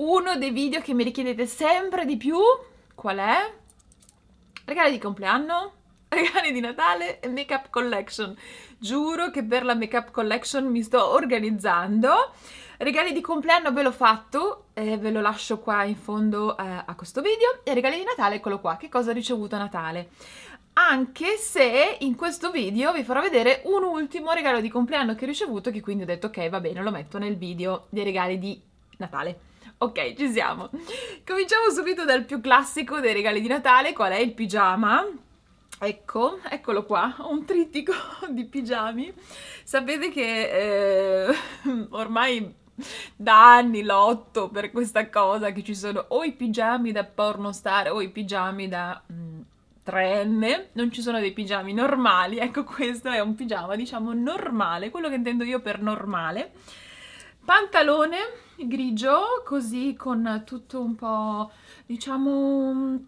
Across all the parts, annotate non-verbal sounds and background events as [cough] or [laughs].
uno dei video che mi richiedete sempre di più. Qual è? Regali di compleanno, [laughs] regali di Natale e make up collection. Giuro che per la make up collection mi sto organizzando. Regali di compleanno ve l'ho fatto e ve lo lascio qua in fondo eh, a questo video. E regali di Natale eccolo qua, che cosa ho ricevuto a Natale. Anche se in questo video vi farò vedere un ultimo regalo di compleanno che ho ricevuto, che quindi ho detto ok va bene, lo metto nel video dei regali di Natale. Ok, ci siamo. Cominciamo subito dal più classico dei regali di Natale, qual è il pigiama. Ecco, eccolo qua, un trittico [laughs] di pigiami. Sapete che eh, [laughs] ormai da anni lotto per questa cosa che ci sono o i pigiami da pornostar o i pigiami da... Mm, 3N, non ci sono dei pigiami normali, ecco questo è un pigiama diciamo normale, quello che intendo io per normale, pantalone grigio così con tutto un po' diciamo un,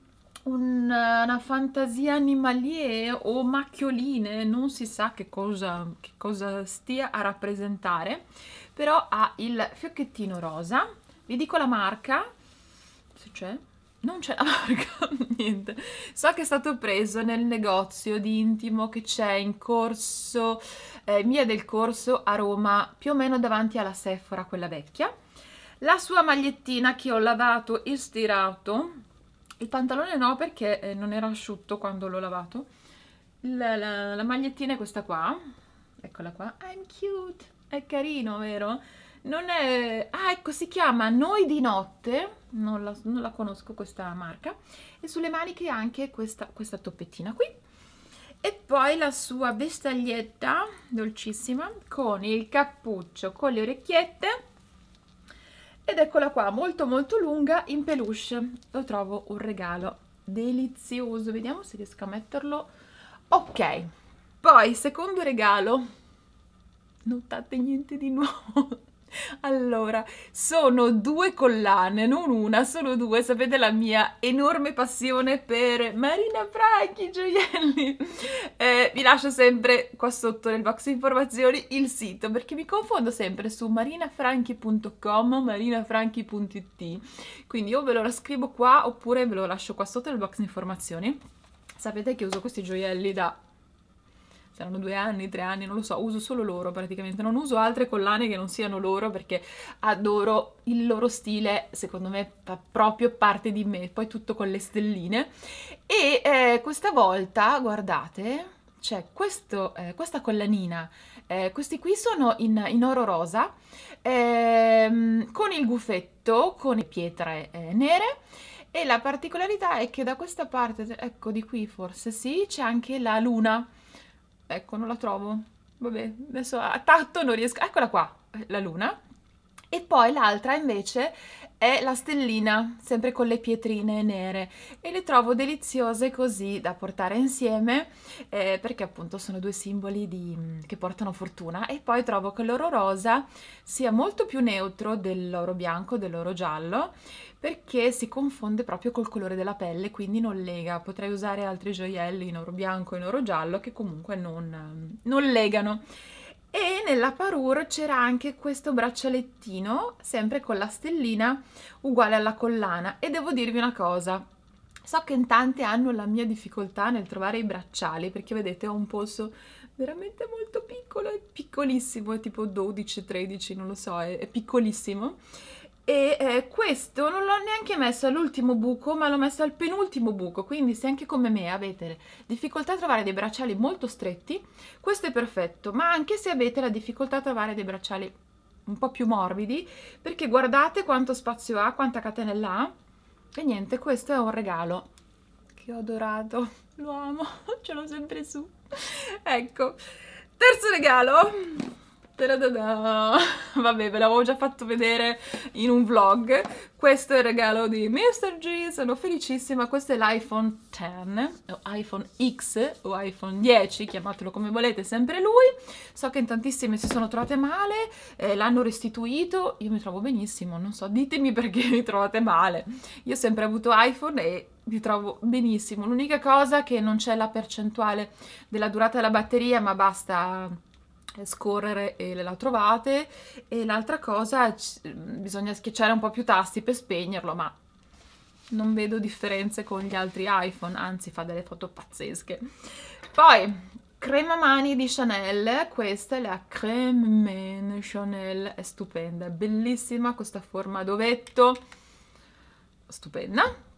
una fantasia animalier o macchioline non si sa che cosa, che cosa stia a rappresentare però ha il fiocchettino rosa vi dico la marca se c'è non c'è la [laughs] marca, niente. So che è stato preso nel negozio di intimo che c'è in corso, eh, Mia del Corso a Roma, più o meno davanti alla Sephora, quella vecchia. La sua magliettina che ho lavato e stirato, il pantalone no perché eh, non era asciutto quando l'ho lavato. La, la, la magliettina è questa qua, eccola qua, I'm cute, è carino vero? Non è... ah ecco si chiama Noi di Notte non la, non la, conosco questa marca e sulle maniche anche questa, questa toppettina qui e poi la sua vestaglietta dolcissima con il cappuccio con le orecchiette ed eccola qua molto molto lunga in peluche lo trovo un regalo delizioso vediamo se riesco a metterlo ok poi secondo regalo notate niente di nuovo [laughs] Allora, sono due collane, non una, solo due. Sapete la mia enorme passione per Marina Franchi, gioielli. [laughs] Eh, vi lascio sempre qua sotto nel box informazioni il sito, perché mi confondo sempre su marinafranchi.com, marinafranchi.it. Quindi io ve lo scrivo qua, oppure ve lo lascio qua sotto nel box informazioni. Sapete che uso questi gioielli da saranno due anni, tre anni, non lo so, uso solo loro praticamente, non uso altre collane che non siano loro perché adoro il loro stile, secondo me fa proprio parte di me, poi tutto con le stelline e eh, questa volta, guardate, c'è eh, questa collanina, eh, questi qui sono in, in oro rosa, ehm, con il gufetto, con le pietre eh, nere, e la particolarità è che da questa parte, ecco di qui forse sì, c'è anche la luna, Ecco, non la trovo. Vabbè, adesso a tatto non riesco... Eccola qua, la luna. E poi l'altra invece è la stellina, sempre con le pietrine nere e le trovo deliziose così da portare insieme eh, perché appunto sono due simboli di, mm, che portano fortuna e poi trovo che l'oro rosa sia molto più neutro dell'oro bianco, dell'oro giallo perché si confonde proprio col colore della pelle, quindi non lega. Potrei usare altri gioielli in oro bianco e in oro giallo che comunque non, non legano. E nella Parure c'era anche questo braccialettino, sempre con la stellina, uguale alla collana. E devo dirvi una cosa, so che in tante hanno la mia difficoltà nel trovare i bracciali, perché vedete ho un polso veramente molto piccolo, è piccolissimo, è tipo 12-13, non lo so, è, è piccolissimo e eh, questo non l'ho neanche messo all'ultimo buco ma l'ho messo al penultimo buco quindi se anche come me avete difficoltà a trovare dei bracciali molto stretti questo è perfetto ma anche se avete la difficoltà a trovare dei bracciali un po' più morbidi perché guardate quanto spazio ha, quanta catenella ha e niente questo è un regalo che ho adorato, lo amo, [laughs] ce l'ho sempre su ecco, terzo regalo [laughs] Vabbè, ve l'avevo già fatto vedere in un vlog. Questo è il regalo di Mr. G, sono felicissima. Questo è l'iPhone X, o iPhone X, o iPhone 10, chiamatelo come volete, sempre lui. So che in tantissime si sono trovate male, eh, l'hanno restituito. Io mi trovo benissimo, non so, ditemi perché mi trovate male. Io ho sempre avuto iPhone e mi trovo benissimo. L'unica cosa che non c'è la percentuale della durata della batteria, ma basta eh, scorrere e la trovate e l'altra cosa bisogna schiacciare un po' più tasti per spegnerlo ma non vedo differenze con gli altri iPhone anzi fa delle foto pazzesche poi crema mani di Chanel questa è la creme man Chanel è stupenda bellissima questa forma d'ovetto stupenda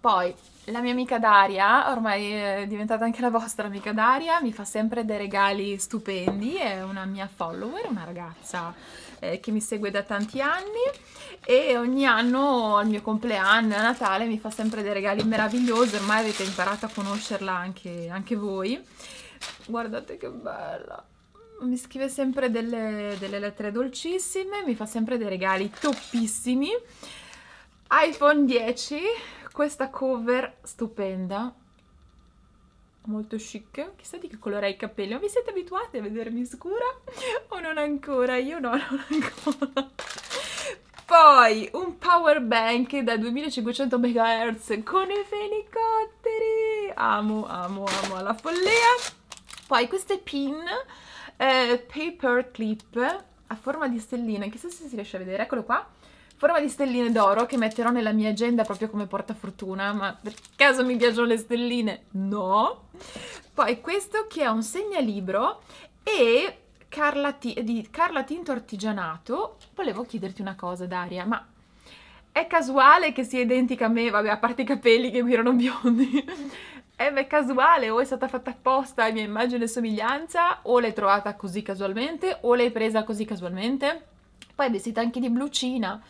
poi la mia amica Daria, ormai è diventata anche la vostra amica Daria, mi fa sempre dei regali stupendi, è una mia follower, una ragazza eh, che mi segue da tanti anni e ogni anno al mio compleanno, a Natale, mi fa sempre dei regali meravigliosi, ormai avete imparato a conoscerla anche, anche voi. Guardate che bella! mi scrive sempre delle, delle, lettere dolcissime, mi fa sempre dei regali toppissimi. iPhone 10, questa cover stupenda, molto chic, chissà di che colore ha i capelli, ma vi siete abituati a vedermi scura o non ancora? Io no, [laughs] non ancora. Poi un power bank da 2500 MHz con i fenicotteri, amo, amo, amo alla follia. Poi queste pin eh, paper clip a forma di stellina, chissà se si riesce a vedere, eccolo qua forma di stelline d'oro che metterò nella mia agenda proprio come portafortuna, ma per caso mi piacciono le stelline? No. Poi questo che è un segnalibro e Carla di Carla Tinto Artigianato. Volevo chiederti una cosa, Daria, ma è casuale che sia identica a me? Vabbè, a parte i capelli che qui erano biondi. è, [laughs] eh, è casuale o è stata fatta apposta a mia immagine e somiglianza o l'hai trovata così casualmente o l'hai presa così casualmente? Poi è vestita anche di blucina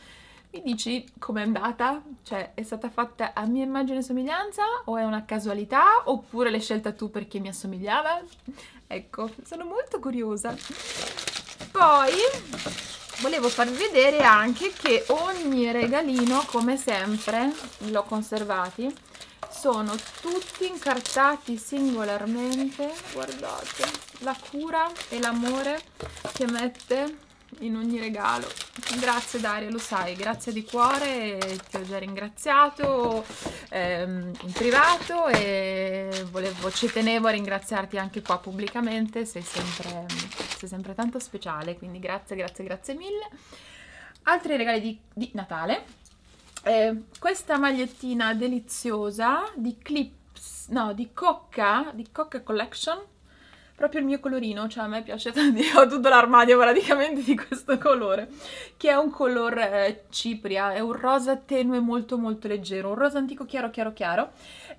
mi dici com'è andata? Cioè, è stata fatta a mia immagine e somiglianza o è una casualità oppure l'hai scelta tu perché mi assomigliava? Ecco, sono molto curiosa. Poi volevo farvi vedere anche che ogni regalino, come sempre, l'ho conservati, sono tutti incartati singolarmente. Guardate la cura e l'amore che mette in ogni regalo. Grazie Daria, lo sai, grazie di cuore, ti ho già ringraziato ehm, in privato e volevo, ci tenevo a ringraziarti anche qua pubblicamente, sei sempre, sei sempre tanto speciale, quindi grazie, grazie, grazie mille. Altri regali di, di Natale, eh, questa magliettina deliziosa di Clips, no, di Cocca, di Cocca Collection, proprio il mio colorino, cioè a me piace [laughs] tanto, ho tutto l'armadio praticamente di questo colore, che è un color eh, cipria, è un rosa tenue molto molto leggero, un rosa antico chiaro chiaro chiaro,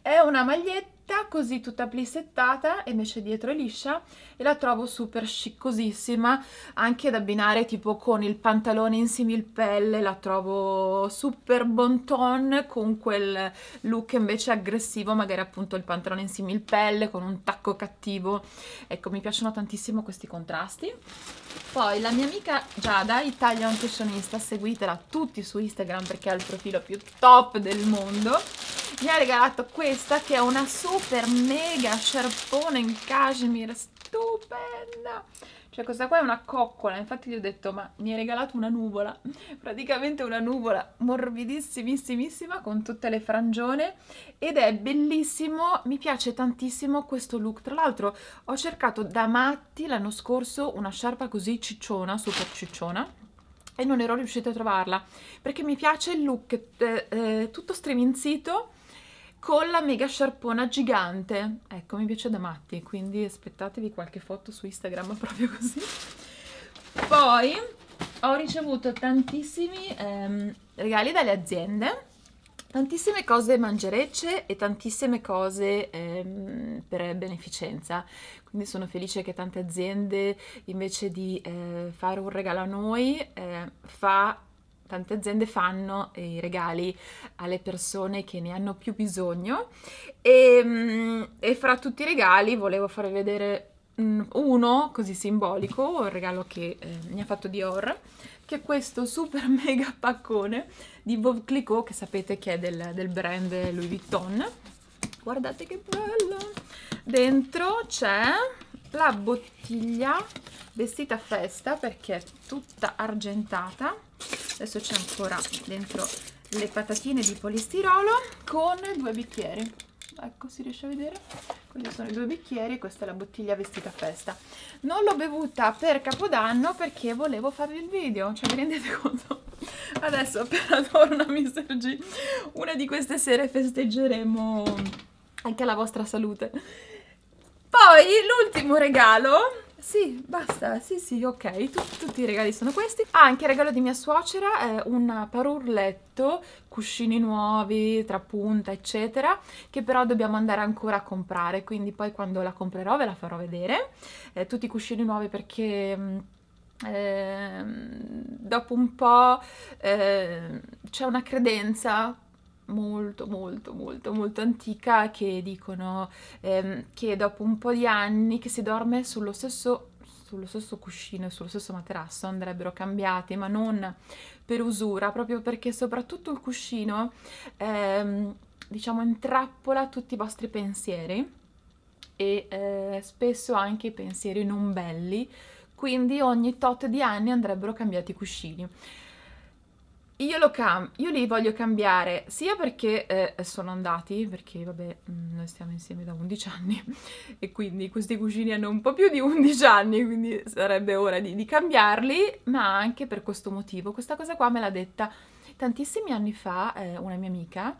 è una maglietta scritta così tutta plissettata e invece dietro è liscia e la trovo super sciccosissima anche ad abbinare tipo con il pantalone in similpelle la trovo super bon ton con quel look invece aggressivo magari appunto il pantalone in similpelle con un tacco cattivo ecco mi piacciono tantissimo questi contrasti poi la mia amica Giada Italian Fashionista seguitela tutti su Instagram perché ha il profilo più top del mondo mi ha regalato questa che è una super mega sciarpone in cashmere stupenda cioè questa qua è una coccola infatti gli ho detto ma mi ha regalato una nuvola [laughs] praticamente una nuvola morbidissimissimissima con tutte le frangione ed è bellissimo mi piace tantissimo questo look tra l'altro ho cercato da matti l'anno scorso una sciarpa così cicciona super cicciona e non ero riuscita a trovarla perché mi piace il look eh, eh, tutto striminzito con la mega sciarpona gigante. Ecco, mi piace da matti, quindi aspettatevi qualche foto su Instagram [laughs] proprio così. Poi ho ricevuto tantissimi ehm, regali dalle aziende, tantissime cose mangerecce e tantissime cose ehm, per beneficenza. Quindi sono felice che tante aziende invece di eh, fare un regalo a noi eh, fa tante aziende fanno i regali alle persone che ne hanno più bisogno e, ehm, e fra tutti i regali volevo farvi vedere mm, uno così simbolico, un regalo che eh, mi ha fatto Dior, che è questo super [laughs] mega paccone di Bob Clicot, che sapete che è del, del brand Louis Vuitton. Guardate che bello! Dentro c'è la bottiglia vestita a festa perché è tutta argentata adesso c'è ancora dentro le patatine di polistirolo con due bicchieri ecco si riesce a vedere questi sono i due bicchieri e questa è la bottiglia vestita a festa non l'ho bevuta per capodanno perché volevo farvi il video cioè vi rendete [laughs] conto adesso appena torna Mr. G una di queste sere festeggeremo anche la vostra salute poi l'ultimo regalo sì, basta, sì sì, ok, Tut tutti i regali sono questi. Ah, anche il regalo di mia suocera è un parurletto, cuscini nuovi, trapunta, eccetera, che però dobbiamo andare ancora a comprare, quindi poi quando la comprerò ve la farò vedere. Eh, tutti i cuscini nuovi perché... Eh, dopo un po' eh, c'è una credenza molto molto molto molto antica che dicono ehm, che dopo un po' di anni che si dorme sullo stesso, sullo stesso cuscino e sullo stesso materasso andrebbero cambiati ma non per usura proprio perché soprattutto il cuscino ehm, diciamo intrappola tutti i vostri pensieri e eh, spesso anche i pensieri non belli quindi ogni tot di anni andrebbero cambiati i cuscini io, cam- io, li voglio cambiare sia perché eh, sono andati, perché vabbè, mm, noi stiamo insieme da 11 anni [laughs] e quindi questi cugini hanno un po' più di 11 anni, quindi sarebbe ora di, di cambiarli, ma anche per questo motivo. Questa cosa qua me l'ha detta Tantissimi anni fa, eh, una mia amica,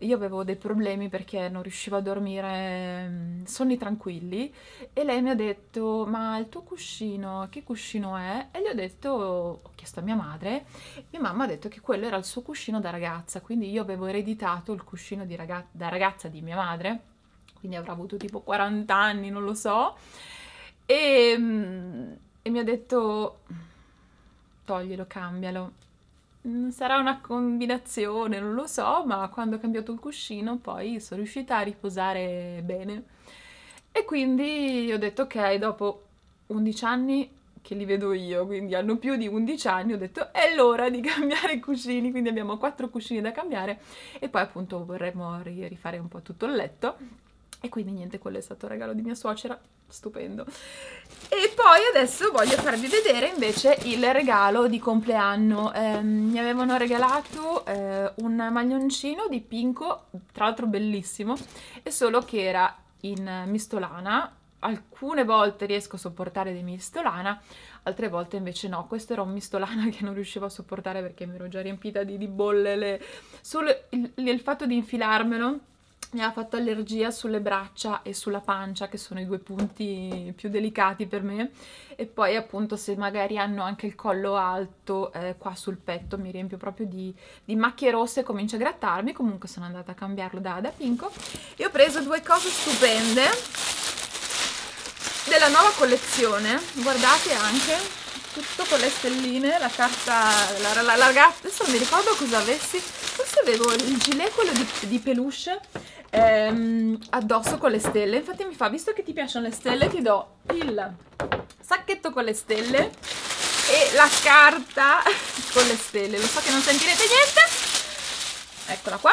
io avevo dei problemi perché non riuscivo a dormire mh, mm, sonni tranquilli e lei mi ha detto ma il tuo cuscino, che cuscino è? E gli ho detto, ho chiesto a mia madre, mia mamma ha detto che quello era il suo cuscino da ragazza, quindi io avevo ereditato il cuscino ragazza, da ragazza di mia madre, quindi avrà avuto tipo 40 anni, non lo so, e, mh, mm, e mi ha detto toglielo, cambialo Mm, sarà una combinazione, non lo so, ma quando ho cambiato il cuscino poi sono riuscita a riposare bene. E quindi ho detto ok, dopo 11 anni che li vedo io, quindi hanno più di 11 anni, ho detto è l'ora di [laughs] cambiare i cuscini, quindi abbiamo 4 cuscini da cambiare e poi appunto vorremmo rifare un po' tutto il letto. E quindi niente, quello è stato il regalo di mia suocera stupendo. E poi adesso voglio farvi vedere invece il regalo di compleanno. Eh, mi avevano regalato eh, un maglioncino di Pinco, tra l'altro bellissimo, e solo che era in mistolana. Alcune volte riesco a sopportare dei mistolana, altre volte invece no. Questo era un mistolana [laughs] che non riuscivo a sopportare perché mi ero già riempita di, di bolle. Le... Solo il, il fatto di infilarmelo mi ha fatto allergia sulle braccia e sulla pancia che sono i due punti più delicati per me e poi appunto se magari hanno anche il collo alto eh, qua sul petto mi riempio proprio di, di, macchie rosse e comincio a grattarmi comunque sono andata a cambiarlo da, da Pinco e ho preso due cose stupende della nuova collezione guardate anche tutto con le stelline, la carta, la, la, la, adesso non mi ricordo cosa avessi, forse avevo il gilet quello di, di peluche ehm, addosso con le stelle. Infatti mi fa, visto che ti piacciono le stelle, ti do il sacchetto con le stelle e la carta [laughs] con le stelle. Lo so che non sentirete niente. Eccola qua.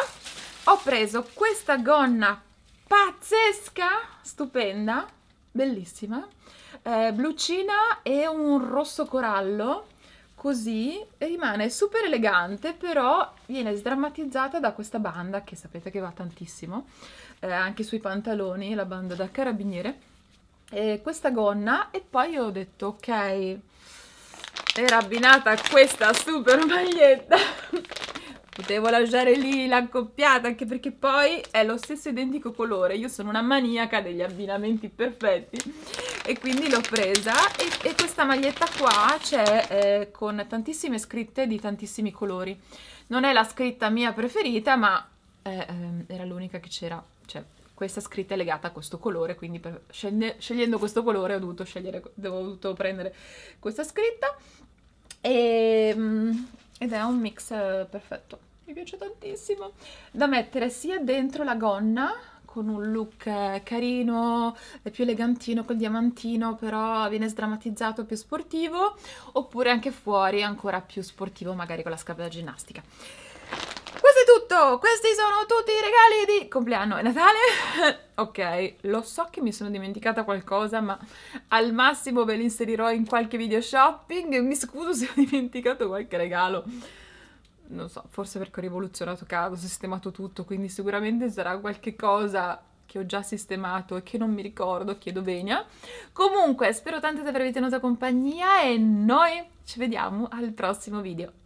Ho preso questa gonna pazzesca, stupenda, bellissima, eh, blucina e un rosso corallo così rimane super elegante, però viene sdrammatizzata da questa banda che sapete che va tantissimo, eh, anche sui pantaloni, la banda da carabiniere, e questa gonna e poi ho detto ok, era abbinata a questa super maglietta. [laughs] Potevo lasciare lì l'accoppiata anche perché poi è lo stesso identico colore. Io sono una maniaca degli abbinamenti perfetti e quindi l'ho presa e, e, questa maglietta qua c'è eh, con tantissime scritte di tantissimi colori non è la scritta mia preferita ma eh, ehm, era l'unica che c'era cioè questa scritta è legata a questo colore quindi per, scegliendo questo colore ho dovuto scegliere devo dovuto prendere questa scritta e, ehm, ed è un mix eh, perfetto mi piace tantissimo da mettere sia dentro la gonna con un look eh, carino, eh, più elegantino, col diamantino, però viene sdrammatizzato, più sportivo, oppure anche fuori ancora più sportivo, magari con la scarpa da ginnastica. Questo è tutto, questi sono tutti i regali di compleanno e Natale. [laughs] ok, lo so che mi sono dimenticata qualcosa, ma al massimo ve li inserirò in qualche video shopping. Mi scuso se ho dimenticato qualche regalo non so, forse perché ho rivoluzionato casa, ho sistemato tutto, quindi sicuramente sarà qualche cosa che ho già sistemato e che non mi ricordo, chiedo venia. Comunque, spero tanto di avervi tenuto compagnia e noi ci vediamo al prossimo video.